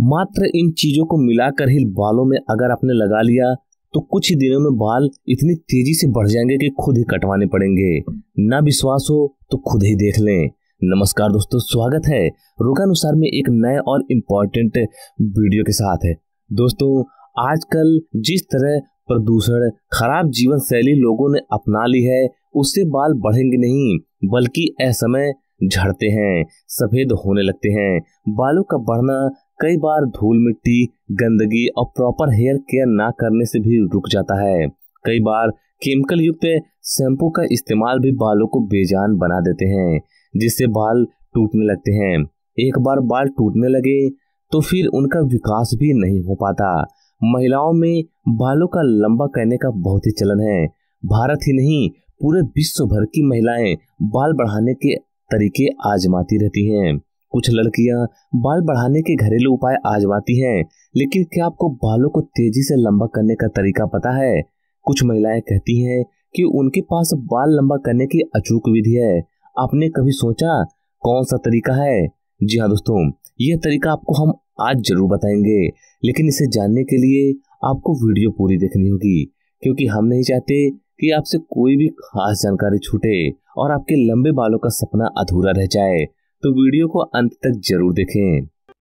मात्र इन चीजों को मिलाकर ही बालों में अगर आपने लगा लिया तो कुछ ही दिनों में बाल इतनी तेजी से बढ़ जाएंगे कि खुद ही कटवाने पड़ेंगे ना विश्वास हो तो खुद ही देख लें नमस्कार दोस्तों स्वागत है रोगानुसार में एक नए और इम्पोर्टेंट वीडियो के साथ है दोस्तों आजकल जिस तरह प्रदूषण खराब जीवन शैली लोगों ने अपना ली है उससे बाल बढ़ेंगे नहीं बल्कि असमय झड़ते हैं सफेद होने लगते हैं बालों का बढ़ना कई बार धूल मिट्टी गंदगी और प्रॉपर हेयर केयर ना करने से भी रुक जाता है कई बार केमिकल युक्त शैम्पू का इस्तेमाल भी बालों को बेजान बना देते हैं जिससे बाल टूटने लगते हैं एक बार बाल टूटने लगे तो फिर उनका विकास भी नहीं हो पाता महिलाओं में बालों का लंबा करने का बहुत ही चलन है भारत ही नहीं पूरे विश्व भर की महिलाएं बाल बढ़ाने के तरीके आजमाती रहती हैं कुछ लड़कियां बाल बढ़ाने के घरेलू उपाय आजमाती हैं लेकिन क्या आपको बालों को तेजी से लंबा करने का तरीका पता है कुछ महिलाएं कहती हैं कि उनके पास बाल लंबा करने की अचूक विधि है आपने कभी सोचा कौन सा तरीका है जी हाँ दोस्तों यह तरीका आपको हम आज जरूर बताएंगे लेकिन इसे जानने के लिए आपको वीडियो पूरी देखनी होगी क्योंकि हम नहीं चाहते कि आपसे कोई भी खास जानकारी छूटे और आपके लंबे बालों का सपना अधूरा रह जाए तो वीडियो को अंत तक जरूर देखें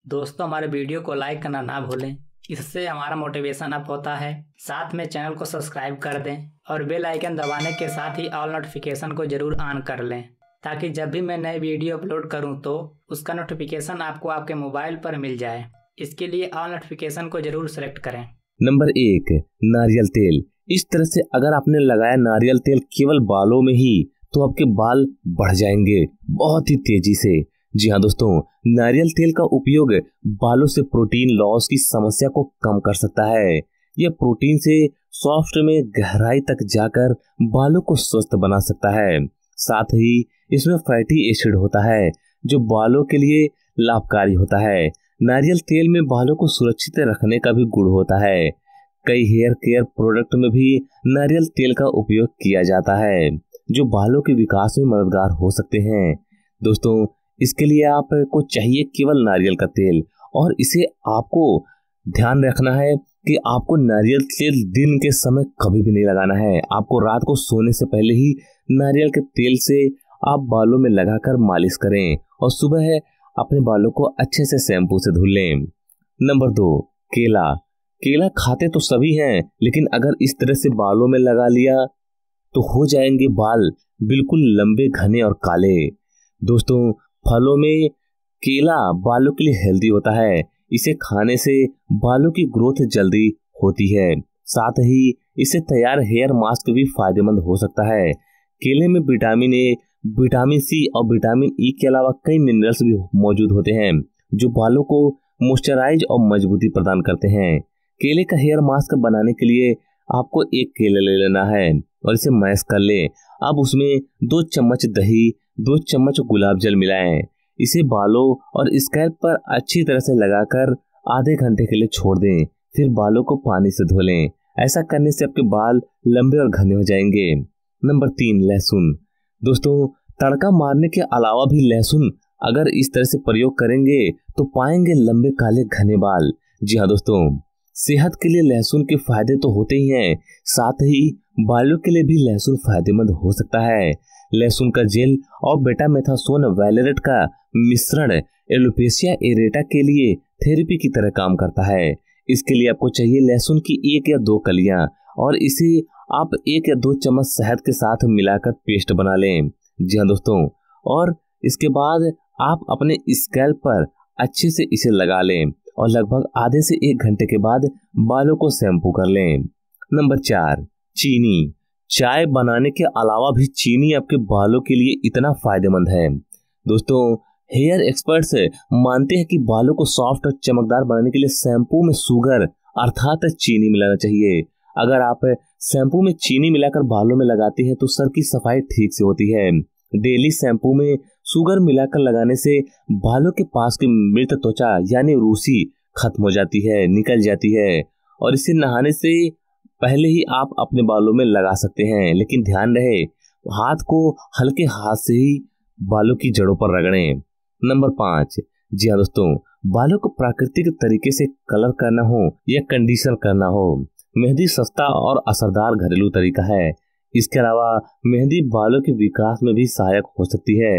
दोस्तों हमारे वीडियो को लाइक करना ना भूलें इससे हमारा मोटिवेशन अप होता है साथ में चैनल को सब्सक्राइब कर दें और बेल आइकन दबाने के साथ ही ऑल नोटिफिकेशन को जरूर ऑन कर लें ताकि जब भी मैं नए वीडियो अपलोड करूं तो उसका नोटिफिकेशन आपको आपके मोबाइल पर मिल जाए इसके लिए ऑल नोटिफिकेशन को जरूर सेलेक्ट करें नंबर एक नारियल तेल इस तरह से अगर आपने लगाया नारियल तेल केवल बालों में ही तो आपके बाल बढ़ जाएंगे बहुत ही तेजी से जी हाँ दोस्तों नारियल तेल का उपयोग बालों से प्रोटीन लॉस की समस्या को कम कर सकता है यह प्रोटीन से सॉफ्ट में गहराई तक जाकर बालों को स्वस्थ बना सकता है साथ ही इसमें फैटी एसिड होता है जो बालों के लिए लाभकारी होता है नारियल तेल में बालों को सुरक्षित रखने का भी गुण होता है कई हेयर केयर प्रोडक्ट में भी नारियल तेल का उपयोग किया जाता है जो बालों के विकास में मददगार हो सकते हैं दोस्तों इसके लिए आपको चाहिए केवल नारियल का तेल और इसे आपको ध्यान रखना है कि आपको नारियल तेल दिन के समय कभी भी नहीं लगाना है आपको रात को सोने से पहले ही नारियल के तेल से आप बालों में लगाकर मालिश करें और सुबह अपने बालों को अच्छे से शैम्पू से धुल लें नंबर दो केला केला खाते तो सभी हैं लेकिन अगर इस तरह से बालों में लगा लिया तो हो जाएंगे बाल बिल्कुल लंबे घने और काले दोस्तों फलों में केला बालों के लिए हेल्दी होता है इसे खाने से बालों की ग्रोथ जल्दी होती है साथ ही इसे तैयार हेयर मास्क भी फायदेमंद हो सकता है केले में विटामिन ए विटामिन सी और विटामिन ई e के अलावा कई मिनरल्स भी मौजूद होते हैं जो बालों को मॉइस्चराइज और मजबूती प्रदान करते हैं केले का हेयर मास्क बनाने के लिए आपको एक केला ले लेना है और इसे मैश कर लें अब उसमें दो चम्मच दही दो चम्मच गुलाब जल मिलाएं इसे बालों और स्कैल्प पर अच्छी तरह से लगाकर आधे घंटे के लिए छोड़ दें फिर बालों को पानी से धो लें ऐसा करने से आपके बाल लंबे और घने हो जाएंगे नंबर तीन लहसुन दोस्तों तड़का मारने के अलावा भी लहसुन अगर इस तरह से प्रयोग करेंगे तो पाएंगे लंबे काले घने बाल जी हाँ दोस्तों सेहत के लिए लहसुन के फायदे तो होते ही हैं साथ ही बालों के लिए भी लहसुन फायदेमंद हो सकता है लहसुन का जेल और बेटा मेथासोन वैलेरेट का मिश्रण एलोपेशिया एरेटा के लिए थेरेपी की तरह काम करता है इसके लिए आपको चाहिए लहसुन की एक या दो कलियां और इसे आप एक या दो चम्मच शहद के साथ मिलाकर पेस्ट बना लें जी हाँ दोस्तों और इसके बाद आप अपने स्कैल्प पर अच्छे से इसे लगा लें और लगभग आधे से एक घंटे के बाद बालों को शैम्पू कर लें नंबर चार चीनी चाय बनाने के अलावा भी चीनी आपके बालों के लिए इतना फायदेमंद है दोस्तों हेयर एक्सपर्ट्स मानते हैं कि बालों को सॉफ्ट और चमकदार बनाने के लिए शैम्पू में सुगर अर्थात चीनी मिलाना चाहिए अगर आप शैम्पू में चीनी मिलाकर बालों में लगाते हैं तो सर की सफाई ठीक से होती है डेली शैम्पू में सुगर मिलाकर लगाने से बालों के पास की मृत त्वचा यानी रूसी खत्म हो जाती है निकल जाती है और इसे नहाने से पहले ही आप अपने बालों में लगा सकते हैं लेकिन ध्यान रहे हाथ को हल्के हाथ से ही बालों की जड़ों पर रगड़ें नंबर पाँच जी हाँ दोस्तों बालों को प्राकृतिक तरीके से कलर करना हो या कंडीशनर करना हो मेहंदी सस्ता और असरदार घरेलू तरीका है इसके अलावा मेहंदी बालों के विकास में भी सहायक हो सकती है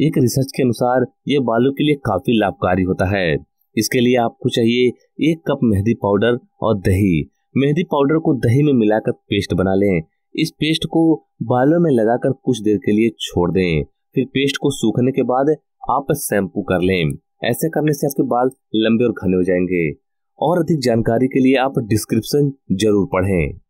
एक रिसर्च के अनुसार यह बालों के लिए काफी लाभकारी होता है इसके लिए आपको चाहिए एक कप मेहंदी पाउडर और दही मेहंदी पाउडर को दही में मिलाकर पेस्ट बना लें इस पेस्ट को बालों में लगाकर कुछ देर के लिए छोड़ दें फिर पेस्ट को सूखने के बाद आप शैम्पू कर लें ऐसे करने से आपके बाल लंबे और घने हो जाएंगे और अधिक जानकारी के लिए आप डिस्क्रिप्शन जरूर पढ़ें